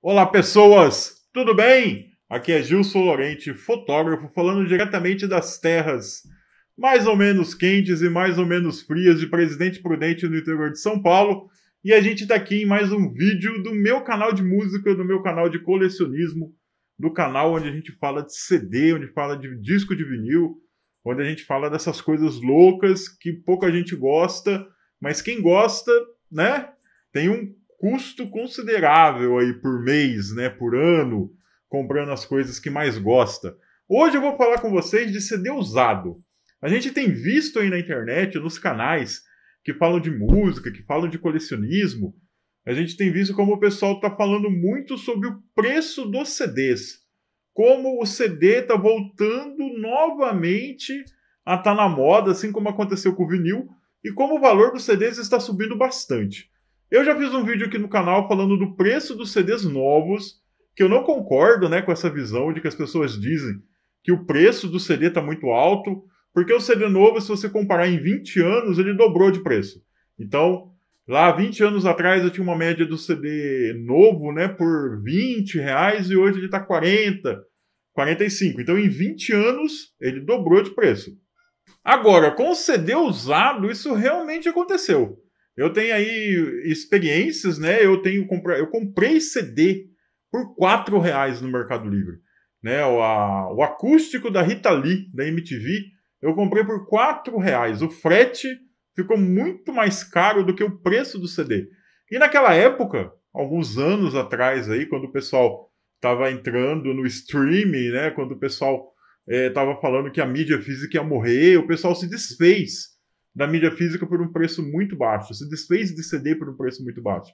Olá, pessoas! Tudo bem? Aqui é Gilson Lorente, fotógrafo, falando diretamente das terras mais ou menos quentes e mais ou menos frias de Presidente Prudente no interior de São Paulo. E a gente está aqui em mais um vídeo do meu canal de música, do meu canal de colecionismo, do canal onde a gente fala de CD, onde fala de disco de vinil, onde a gente fala dessas coisas loucas que pouca gente gosta, mas quem gosta, né, tem um custo considerável aí por mês, né, por ano, comprando as coisas que mais gosta. Hoje eu vou falar com vocês de CD usado. A gente tem visto aí na internet, nos canais que falam de música, que falam de colecionismo, a gente tem visto como o pessoal está falando muito sobre o preço dos CDs. Como o CD está voltando novamente a estar tá na moda, assim como aconteceu com o vinil, e como o valor dos CDs está subindo bastante. Eu já fiz um vídeo aqui no canal falando do preço dos CDs novos, que eu não concordo né, com essa visão de que as pessoas dizem que o preço do CD está muito alto, porque o CD novo, se você comparar em 20 anos, ele dobrou de preço. Então, lá 20 anos atrás eu tinha uma média do CD novo né, por 20 reais e hoje ele está 40, 45. Então, em 20 anos, ele dobrou de preço. Agora, com o CD usado, isso realmente aconteceu. Eu tenho aí experiências, né? Eu tenho eu comprei CD por quatro reais no Mercado Livre, né? O, a, o acústico da Rita Lee da MTV eu comprei por quatro reais. O frete ficou muito mais caro do que o preço do CD. E naquela época, alguns anos atrás aí, quando o pessoal estava entrando no streaming, né? Quando o pessoal estava eh, é, falando que a mídia física ia morrer, o pessoal se desfez da mídia física por um preço muito baixo. Se desfez de CD por um preço muito baixo.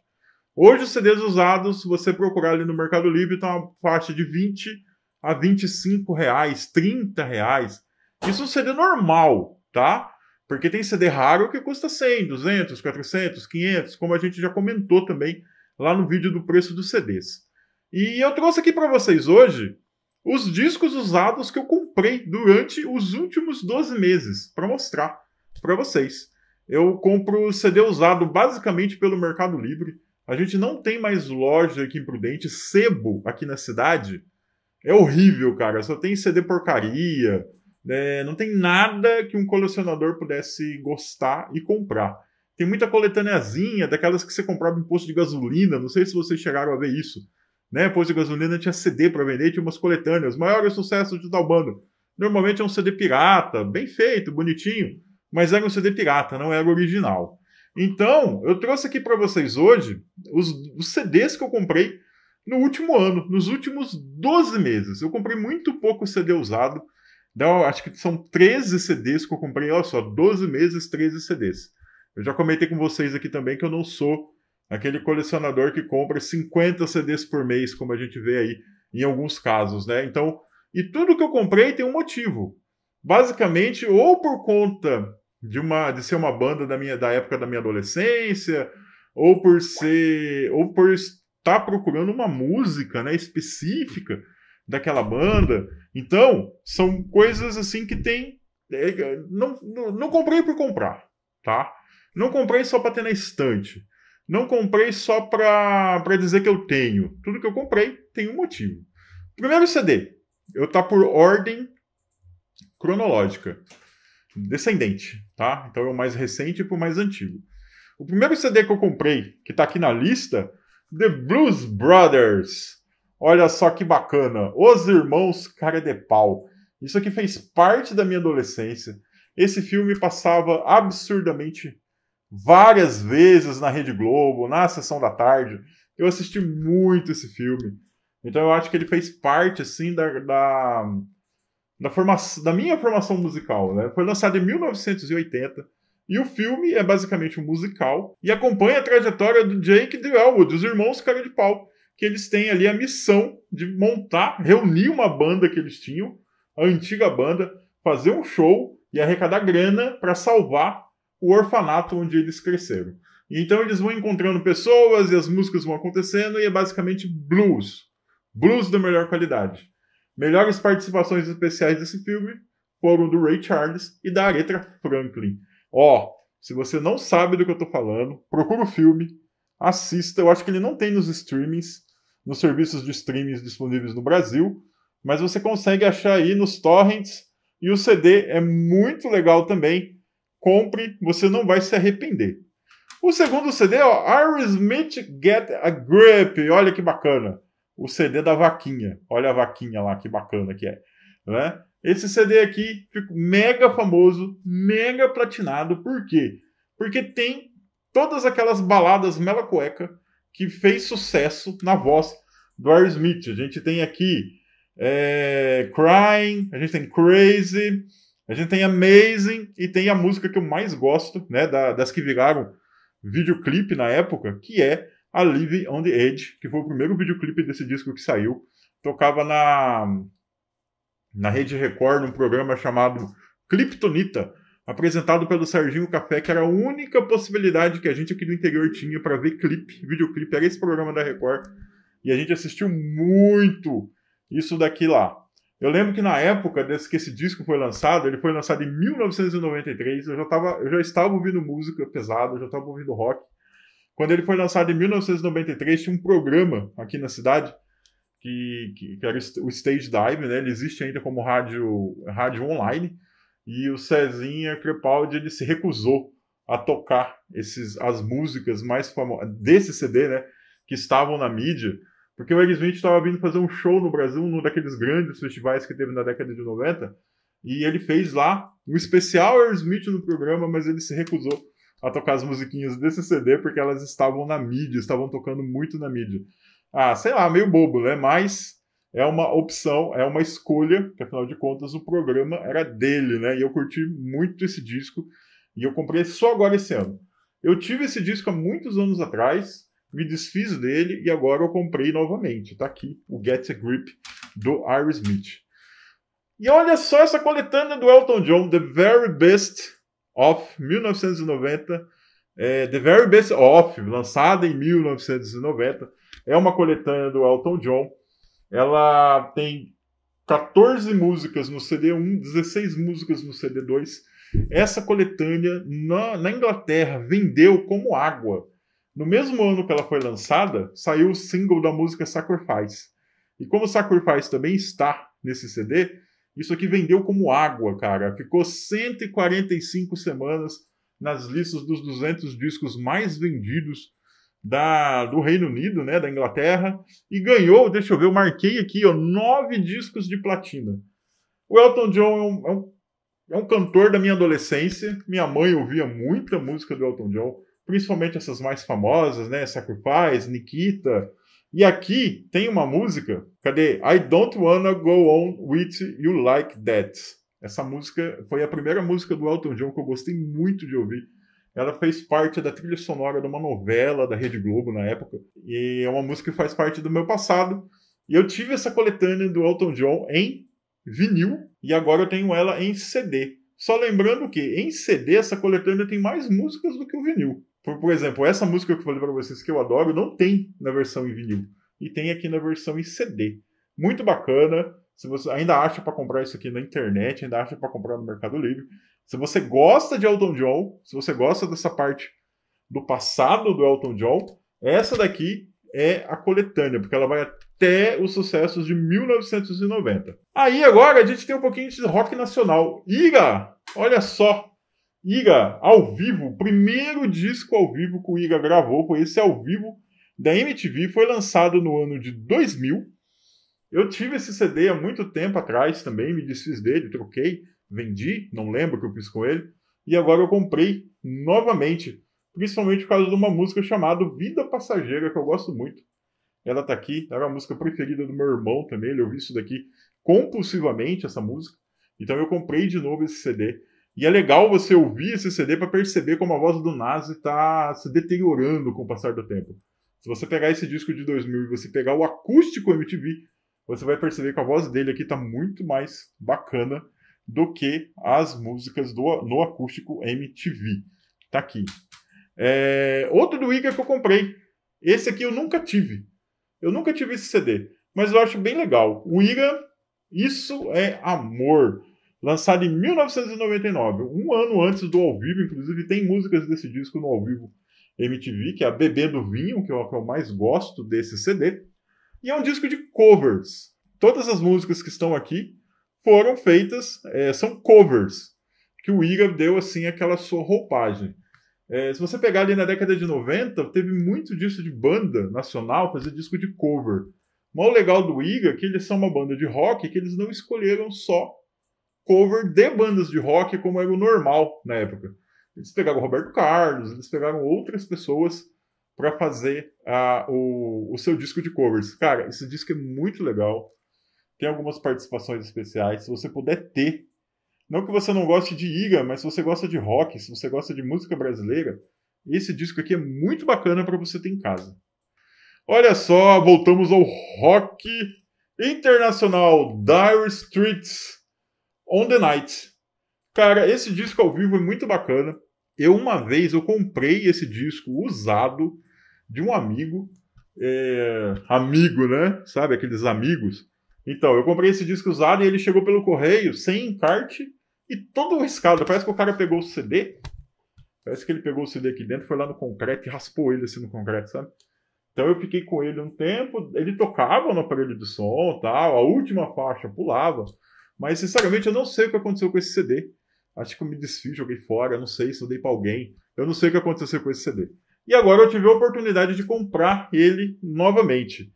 Hoje, os CDs usados, se você procurar ali no Mercado Livre, está uma faixa de 20 a 25 reais, 30 reais. Isso é um CD normal, tá? Porque tem CD raro que custa 100, 200, 400, 500, como a gente já comentou também lá no vídeo do preço dos CDs. E eu trouxe aqui para vocês hoje os discos usados que eu comprei durante os últimos 12 meses, para mostrar para vocês. Eu compro CD usado basicamente pelo Mercado Livre. A gente não tem mais loja aqui em Prudente, sebo aqui na cidade. É horrível, cara. Só tem CD porcaria. É, não tem nada que um colecionador pudesse gostar e comprar. Tem muita coletaneazinha daquelas que você comprava em posto de gasolina. Não sei se vocês chegaram a ver isso. Né? Posto de gasolina tinha CD para vender, tinha umas coletâneas. Maior sucesso de tal bando. Normalmente é um CD pirata, bem feito, bonitinho mas era é um CD pirata, não era é original. Então, eu trouxe aqui para vocês hoje os, os, CDs que eu comprei no último ano, nos últimos 12 meses. Eu comprei muito pouco CD usado. Então, acho que são 13 CDs que eu comprei, olha só, 12 meses, 13 CDs. Eu já comentei com vocês aqui também que eu não sou aquele colecionador que compra 50 CDs por mês, como a gente vê aí em alguns casos, né? Então, e tudo que eu comprei tem um motivo. Basicamente, ou por conta de uma de ser uma banda da minha da época da minha adolescência, ou por ser ou por estar procurando uma música, né, específica daquela banda. Então, são coisas assim que tem é, não, não, não comprei por comprar, tá? Não comprei só para ter na estante. Não comprei só para dizer que eu tenho. Tudo que eu comprei tem um motivo. Primeiro CD. Eu tá por ordem cronológica descendente, tá? Então é o mais recente para o mais antigo. O primeiro CD que eu comprei, que está aqui na lista, The Blues Brothers. Olha só que bacana. Os Irmãos Cara de Pau. Isso aqui fez parte da minha adolescência. Esse filme passava absurdamente várias vezes na Rede Globo, na sessão da tarde. Eu assisti muito esse filme. Então eu acho que ele fez parte, assim, da, da da, forma, da minha formação musical. Né? Foi lançado em 1980 e o filme é basicamente um musical e acompanha a trajetória do Jake e do Elwood, os irmãos cara de pau, que eles têm ali a missão de montar, reunir uma banda que eles tinham, a antiga banda, fazer um show e arrecadar grana para salvar o orfanato onde eles cresceram. Então eles vão encontrando pessoas e as músicas vão acontecendo e é basicamente blues. Blues da melhor qualidade. Melhores participações especiais desse filme foram do Ray Charles e da Aretha Franklin. Ó, se você não sabe do que eu tô falando, procura o filme, assista. Eu acho que ele não tem nos streamings, nos serviços de streamings disponíveis no Brasil, mas você consegue achar aí nos torrents. E o CD é muito legal também. Compre, você não vai se arrepender. O segundo CD é Aerosmith Get a Grip. Olha que bacana o CD da vaquinha. Olha a vaquinha lá, que bacana que é. Né? Esse CD aqui ficou mega famoso, mega platinado. Por quê? Porque tem todas aquelas baladas mela cueca que fez sucesso na voz do Aerosmith. A gente tem aqui é, Crying, a gente tem Crazy, a gente tem Amazing e tem a música que eu mais gosto, né, da, das que viraram videoclipe na época, que é a Live on the Edge, que foi o primeiro videoclipe desse disco que saiu. Tocava na, na Rede Record um programa chamado Cliptonita, apresentado pelo Serginho Café, que era a única possibilidade que a gente aqui do interior tinha para ver clipe, videoclipe. Era esse programa da Record. E a gente assistiu muito isso daqui lá. Eu lembro que na época desse, que esse disco foi lançado, ele foi lançado em 1993, eu já, tava, eu já estava ouvindo música pesada, eu já estava ouvindo rock. Quando ele foi lançado em 1993, tinha um programa aqui na cidade que, que, que era o Stage Dive, né? Ele existe ainda como rádio, rádio online. E o Cezinha Crepaldi ele se recusou a tocar esses, as músicas mais famosas desse CD, né? Que estavam na mídia, porque o Aerosmith estava vindo fazer um show no Brasil, num daqueles grandes festivais que teve na década de 90, e ele fez lá um especial Aerosmith no programa, mas ele se recusou a tocar as musiquinhas desse CD porque elas estavam na mídia, estavam tocando muito na mídia. Ah, sei lá, meio bobo, né? Mas é uma opção, é uma escolha, que afinal de contas o programa era dele, né? E eu curti muito esse disco e eu comprei só agora esse ano. Eu tive esse disco há muitos anos atrás, me desfiz dele e agora eu comprei novamente. Tá aqui o Get a Grip do Iris Smith. E olha só essa coletânea do Elton John, The Very Best of 1990, é, The Very Best Of, lançada em 1990. É uma coletânea do Elton John. Ela tem 14 músicas no CD1, 16 músicas no CD2. Essa coletânea na, na Inglaterra vendeu como água. No mesmo ano que ela foi lançada, saiu o single da música Sacrifice. E como Sacrifice também está nesse CD, isso aqui vendeu como água, cara. Ficou 145 semanas nas listas dos 200 discos mais vendidos da, do Reino Unido, né, da Inglaterra, e ganhou, deixa eu ver, eu marquei aqui, ó, nove discos de platina. O Elton John é um, é um, é um cantor da minha adolescência. Minha mãe ouvia muita música do Elton John, principalmente essas mais famosas, né, Sacrifice, Nikita, e aqui tem uma música, cadê? I Don't Wanna Go On With You Like That. Essa música foi a primeira música do Elton John que eu gostei muito de ouvir. Ela fez parte da trilha sonora de uma novela da Rede Globo na época. E é uma música que faz parte do meu passado. E eu tive essa coletânea do Elton John em vinil e agora eu tenho ela em CD. Só lembrando que em CD essa coletânea tem mais músicas do que o vinil. Por, por exemplo, essa música que eu falei para vocês que eu adoro não tem na versão em vinil. E tem aqui na versão em CD. Muito bacana. Se você ainda acha para comprar isso aqui na internet, ainda acha para comprar no Mercado Livre. Se você gosta de Elton John, se você gosta dessa parte do passado do Elton John, essa daqui é a coletânea, porque ela vai até os sucessos de 1990. Aí agora a gente tem um pouquinho de rock nacional. Iga! Olha só! Iga ao vivo, o primeiro disco ao vivo que o Iga gravou foi esse ao vivo da MTV, foi lançado no ano de 2000. Eu tive esse CD há muito tempo atrás também, me desfiz dele, troquei, vendi, não lembro o que eu fiz com ele, e agora eu comprei novamente, principalmente por causa de uma música chamada Vida Passageira, que eu gosto muito. Ela tá aqui, era a música preferida do meu irmão também, ele ouviu isso daqui compulsivamente, essa música. Então eu comprei de novo esse CD e é legal você ouvir esse CD para perceber como a voz do Nazi está se deteriorando com o passar do tempo. Se você pegar esse disco de 2000 e você pegar o acústico MTV, você vai perceber que a voz dele aqui está muito mais bacana do que as músicas do, no acústico MTV. Tá aqui. É, outro do Iga que eu comprei. Esse aqui eu nunca tive. Eu nunca tive esse CD. Mas eu acho bem legal. O Iga, isso é amor lançado em 1999, um ano antes do ao vivo, inclusive tem músicas desse disco no ao vivo MTV, que é a Bebendo Vinho, que é o que eu mais gosto desse CD, e é um disco de covers. Todas as músicas que estão aqui foram feitas, é, são covers, que o Iga deu assim aquela sua roupagem. É, se você pegar ali na década de 90, teve muito disso de banda nacional fazer disco de cover. Mas o legal do Iga é que eles são uma banda de rock que eles não escolheram só cover de bandas de rock como era o normal na época. Eles pegaram o Roberto Carlos, eles pegaram outras pessoas para fazer uh, o, o seu disco de covers. Cara, esse disco é muito legal. Tem algumas participações especiais. Se você puder ter, não que você não goste de Iga, mas se você gosta de rock, se você gosta de música brasileira, esse disco aqui é muito bacana para você ter em casa. Olha só, voltamos ao rock internacional Dire Streets On the Night. Cara, esse disco ao vivo é muito bacana. Eu uma vez eu comprei esse disco usado de um amigo, é... amigo, né? Sabe aqueles amigos? Então, eu comprei esse disco usado e ele chegou pelo correio sem encarte e todo riscado. Parece que o cara pegou o CD, parece que ele pegou o CD aqui dentro, foi lá no concreto e raspou ele assim no concreto, sabe? Então eu fiquei com ele um tempo, ele tocava no aparelho de som, tal, a última faixa pulava. Mas, sinceramente, eu não sei o que aconteceu com esse CD. Acho que eu me desfiz, joguei fora, não sei se eu dei para alguém. Eu não sei o que aconteceu com esse CD. E agora eu tive a oportunidade de comprar ele novamente.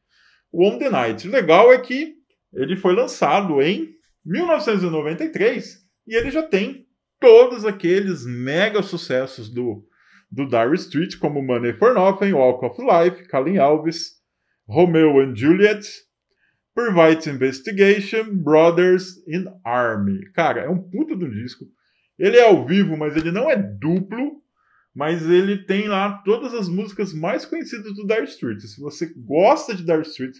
O On The Night. O legal é que ele foi lançado em 1993 e ele já tem todos aqueles mega sucessos do, do Dire Street, como Money for Nothing, Walk of Life, Calvin Alves, Romeo and Juliet, Provides Investigation, Brothers in Army. Cara, é um puta do disco. Ele é ao vivo, mas ele não é duplo. Mas ele tem lá todas as músicas mais conhecidas do Dire Straits. Se você gosta de Dire Straits,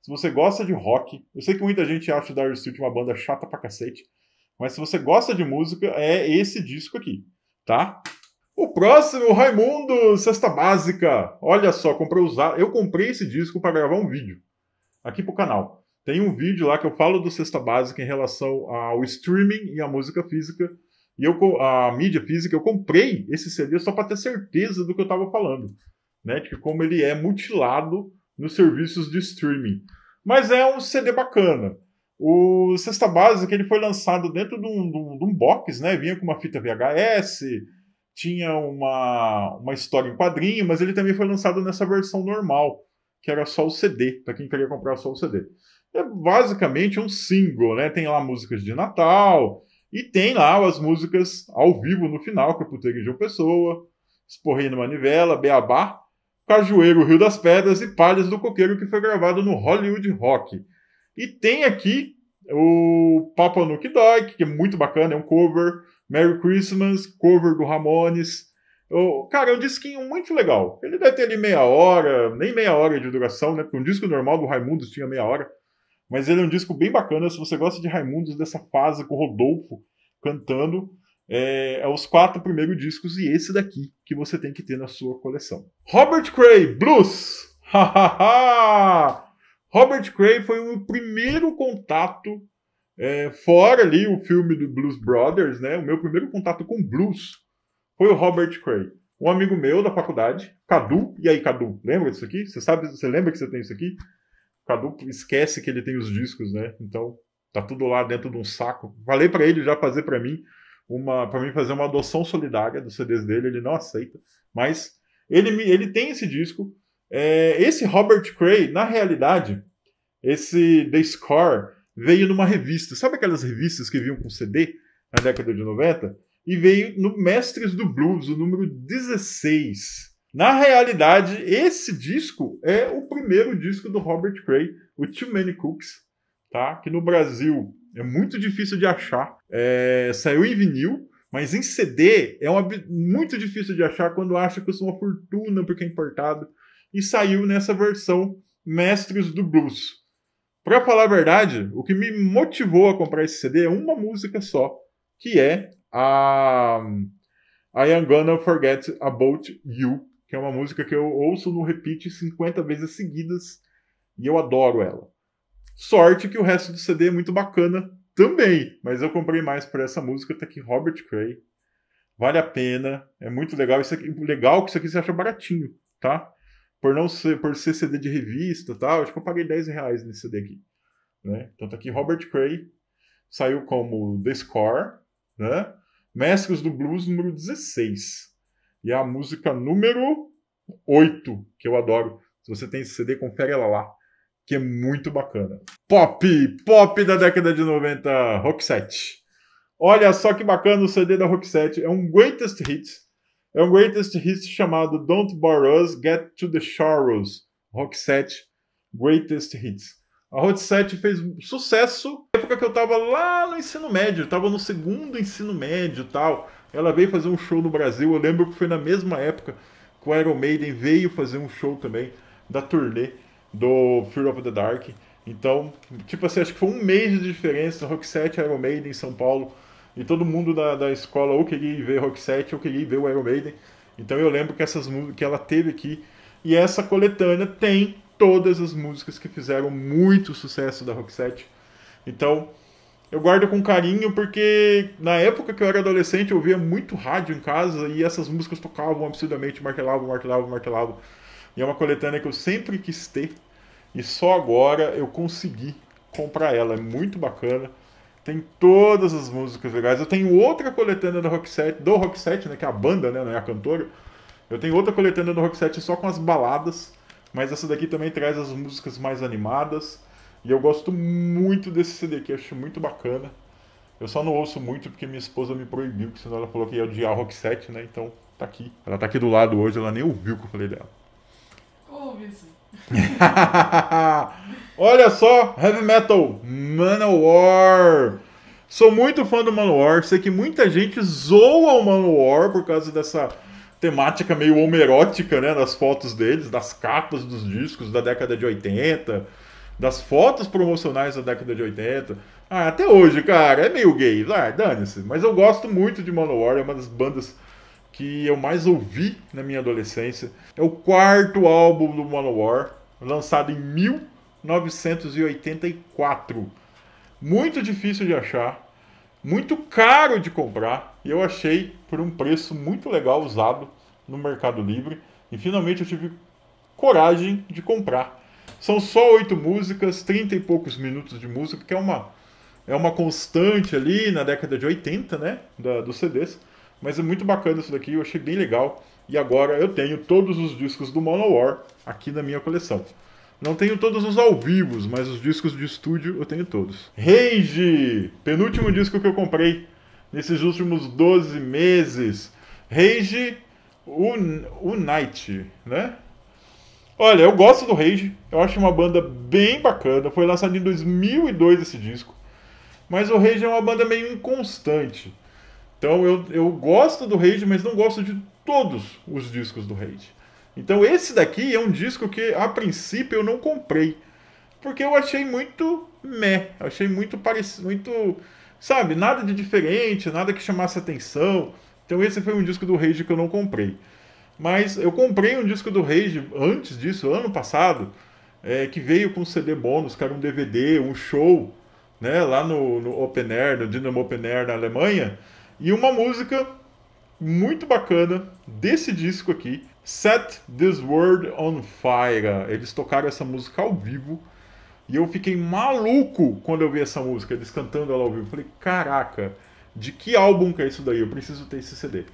se você gosta de rock, eu sei que muita gente acha o Dire Straits uma banda chata pra cacete, mas se você gosta de música, é esse disco aqui, tá? O próximo, Raimundo, Cesta Básica. Olha só, comprei usar. Eu comprei esse disco para gravar um vídeo aqui para o canal. Tem um vídeo lá que eu falo do Cesta Básica em relação ao streaming e à música física. E eu, a mídia física, eu comprei esse CD só para ter certeza do que eu estava falando. Né? De como ele é mutilado nos serviços de streaming. Mas é um CD bacana. O Cesta Básica ele foi lançado dentro de um, de um, de um box, né? Vinha com uma fita VHS, tinha uma, uma história em quadrinho, mas ele também foi lançado nessa versão normal que era só o CD, para quem queria comprar só o CD. É basicamente um single, né? Tem lá músicas de Natal e tem lá as músicas ao vivo no final, que é Caputeiro de uma Pessoa, Esporrindo Manivela, Beabá, Cajueiro Rio das Pedras e Palhas do Coqueiro, que foi gravado no Hollywood Rock. E tem aqui o Papa Nuke Dog, que é muito bacana, é um cover, Merry Christmas, cover do Ramones, Cara, é um disquinho muito legal. Ele deve ter ali meia hora, nem meia hora de duração, né? Porque um disco normal do Raimundos tinha meia hora. Mas ele é um disco bem bacana. Se você gosta de Raimundos, dessa fase com o Rodolfo cantando, é, é, os quatro primeiros discos e esse daqui que você tem que ter na sua coleção. Robert Cray, Blues! Robert Cray foi o meu primeiro contato, é, fora ali o filme do Blues Brothers, né? O meu primeiro contato com blues foi o Robert Cray. Um amigo meu da faculdade, Cadu. E aí, Cadu, lembra disso aqui? Você sabe, você lembra que você tem isso aqui? Cadu esquece que ele tem os discos, né? Então, tá tudo lá dentro de um saco. Falei para ele já fazer para mim uma para mim fazer uma adoção solidária dos CDs dele, ele não aceita, mas ele ele tem esse disco. É, esse Robert Cray, na realidade, esse The Score veio numa revista. Sabe aquelas revistas que vinham com CD na década de 90? e veio no Mestres do Blues, o número 16. Na realidade, esse disco é o primeiro disco do Robert Cray, o Too Many Cooks, tá? que no Brasil é muito difícil de achar. É, saiu em vinil, mas em CD é uma, muito difícil de achar quando acha que isso é uma fortuna porque é importado. E saiu nessa versão Mestres do Blues. Para falar a verdade, o que me motivou a comprar esse CD é uma música só, que é a, I'm Gonna Forget About You, que é uma música que eu ouço no repeat 50 vezes seguidas e eu adoro ela. Sorte que o resto do CD é muito bacana também, mas eu comprei mais por essa música, tá aqui Robert Cray. Vale a pena, é muito legal. Isso aqui, legal que isso aqui você acha baratinho, tá? Por não ser, por ser CD de revista tal, tá? acho que eu paguei 10 reais nesse CD aqui. Né? Então tá aqui Robert Cray, saiu como The Score, né? Mestres do Blues número 16. E a música número 8, que eu adoro. Se você tem esse CD, confere ela lá, que é muito bacana. Pop! Pop da década de 90, Roxette. Olha só que bacana o CD da Roxette. É um greatest hit. É um greatest hit chamado Don't Bore Us, Get to the Showers. Roxette, greatest hits. A Hot 7 fez sucesso na época que eu tava lá no ensino médio, tava no segundo ensino médio tal. Ela veio fazer um show no Brasil, eu lembro que foi na mesma época que o Iron Maiden veio fazer um show também da turnê do Fear of the Dark. Então, tipo assim, acho que foi um mês de diferença, Rock 7 Iron Maiden em São Paulo. E todo mundo da, da escola ou queria ver Rock 7 ou queria ver o Iron Maiden. Então eu lembro que essas músicas que ela teve aqui. E essa coletânea tem todas as músicas que fizeram muito sucesso da Roxette. Então, eu guardo com carinho porque na época que eu era adolescente eu via muito rádio em casa e essas músicas tocavam absurdamente, martelavam, martelavam, martelavam. E é uma coletânea que eu sempre quis ter e só agora eu consegui comprar ela. É muito bacana. Tem todas as músicas legais. Eu tenho outra coletânea do Rockset, do Rockset, né, que é a banda, né, não é a cantora. Eu tenho outra coletânea do set só com as baladas mas essa daqui também traz as músicas mais animadas. E eu gosto muito desse CD aqui, acho muito bacana. Eu só não ouço muito porque minha esposa me proibiu, porque senão ela falou que ia odiar Rock 7, né? Então tá aqui. Ela tá aqui do lado hoje, ela nem ouviu o que eu falei dela. Ouve Olha só, Heavy Metal, Manowar. Sou muito fã do Manowar, sei que muita gente zoa o Manowar por causa dessa temática meio homerótica, né, das fotos deles, das capas dos discos da década de 80, das fotos promocionais da década de 80. Ah, até hoje, cara, é meio gay, ah, dane-se. Mas eu gosto muito de Manowar, é uma das bandas que eu mais ouvi na minha adolescência. É o quarto álbum do Manowar, lançado em 1984. Muito difícil de achar muito caro de comprar e eu achei por um preço muito legal usado no Mercado Livre e finalmente eu tive coragem de comprar. São só oito músicas, trinta e poucos minutos de música, que é uma, é uma constante ali na década de 80, né? Da, dos CDs. Mas é muito bacana isso daqui, eu achei bem legal. E agora eu tenho todos os discos do Monowar aqui na minha coleção. Não tenho todos os ao vivos, mas os discos de estúdio eu tenho todos. Rage! Penúltimo disco que eu comprei nesses últimos 12 meses. Rage Unite, né? Olha, eu gosto do Rage, eu acho uma banda bem bacana. Foi lançado em 2002 esse disco. Mas o Rage é uma banda meio inconstante. Então eu, eu gosto do Rage, mas não gosto de todos os discos do Rage. Então esse daqui é um disco que a princípio eu não comprei, porque eu achei muito meh, achei muito parecido, muito, sabe, nada de diferente, nada que chamasse atenção. Então esse foi um disco do Rage que eu não comprei. Mas eu comprei um disco do Rage antes disso, ano passado, é, que veio com CD bônus, que era um DVD, um show, né, lá no, no Open Air, no Dynamo Open Air na Alemanha, e uma música muito bacana desse disco aqui, Set This World on Fire. Eles tocaram essa música ao vivo e eu fiquei maluco quando eu vi essa música, eles cantando ela ao vivo. falei, caraca, de que álbum que é isso daí? Eu preciso ter esse CD.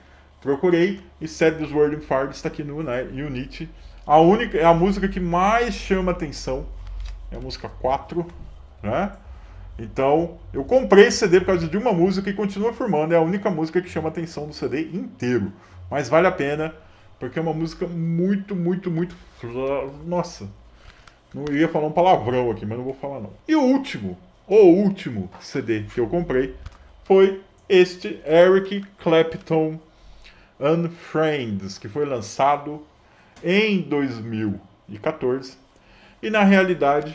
Procurei e Set This World on Fire está aqui no né, Unity. A única, é a música que mais chama atenção. É a música 4, né? Então, eu comprei esse CD por causa de uma música e continuo afirmando, é a única música que chama atenção do CD inteiro. Mas vale a pena porque é uma música muito, muito, muito. Nossa! Não ia falar um palavrão aqui, mas não vou falar não. E o último, o último CD que eu comprei foi este Eric Clapton Unfriends que foi lançado em 2014. E na realidade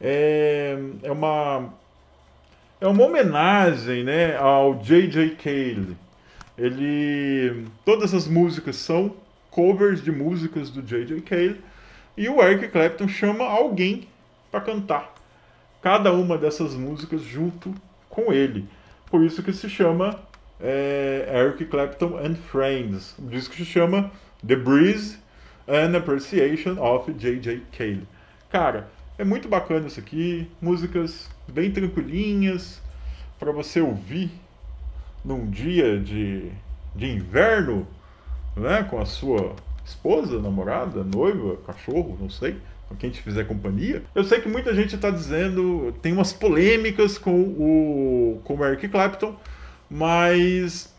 é, é uma é uma homenagem, né, ao J.J. Cale. Ele todas as músicas são covers de músicas do J.J. Cale, e o Eric Clapton chama alguém para cantar cada uma dessas músicas junto com ele. Por isso que se chama é, Eric Clapton and Friends. O disco se chama The Breeze and Appreciation of J.J. Cale. Cara, é muito bacana isso aqui, músicas bem tranquilinhas para você ouvir num dia de, de inverno né, com a sua esposa, namorada, noiva, cachorro, não sei, com quem te fizer companhia. Eu sei que muita gente está dizendo, tem umas polêmicas com o, com o Eric Clapton, mas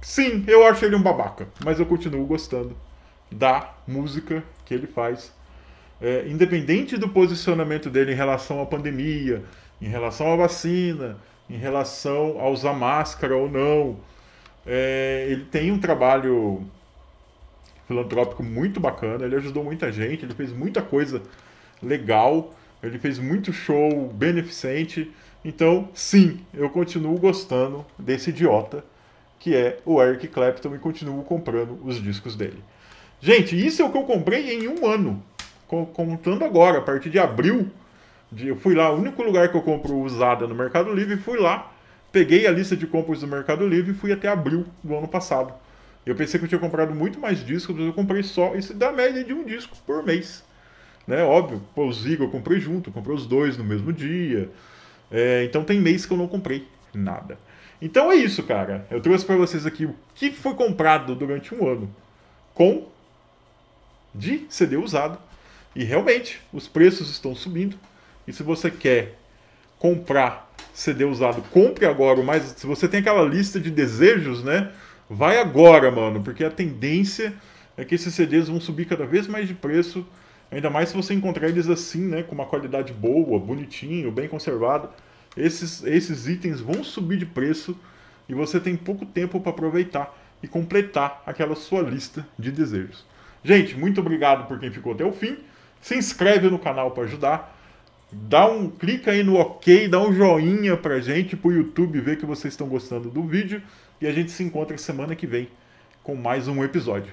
sim, eu acho ele um babaca, mas eu continuo gostando da música que ele faz. É, independente do posicionamento dele em relação à pandemia, em relação à vacina, em relação a usar máscara ou não, é, ele tem um trabalho filantrópico muito bacana, ele ajudou muita gente, ele fez muita coisa legal, ele fez muito show beneficente. Então, sim, eu continuo gostando desse idiota que é o Eric Clapton e continuo comprando os discos dele. Gente, isso é o que eu comprei em um ano. Contando agora, a partir de abril, eu fui lá, o único lugar que eu compro usada no Mercado Livre, fui lá, peguei a lista de compras do Mercado Livre e fui até abril do ano passado. Eu pensei que eu tinha comprado muito mais discos, eu comprei só. Isso dá média de um disco por mês. Né? Óbvio, pô, o eu comprei junto, comprei os dois no mesmo dia. É, então tem mês que eu não comprei nada. Então é isso, cara. Eu trouxe para vocês aqui o que foi comprado durante um ano com de CD usado. E realmente, os preços estão subindo. E se você quer comprar CD usado, compre agora. Mas se você tem aquela lista de desejos, né? Vai agora, mano, porque a tendência é que esses CDs vão subir cada vez mais de preço, ainda mais se você encontrar eles assim, né, com uma qualidade boa, bonitinho, bem conservado. Esses, esses itens vão subir de preço e você tem pouco tempo para aproveitar e completar aquela sua lista de desejos. Gente, muito obrigado por quem ficou até o fim. Se inscreve no canal para ajudar. Dá um clica aí no OK, dá um joinha para gente para o YouTube ver que vocês estão gostando do vídeo. E a gente se encontra semana que vem com mais um episódio.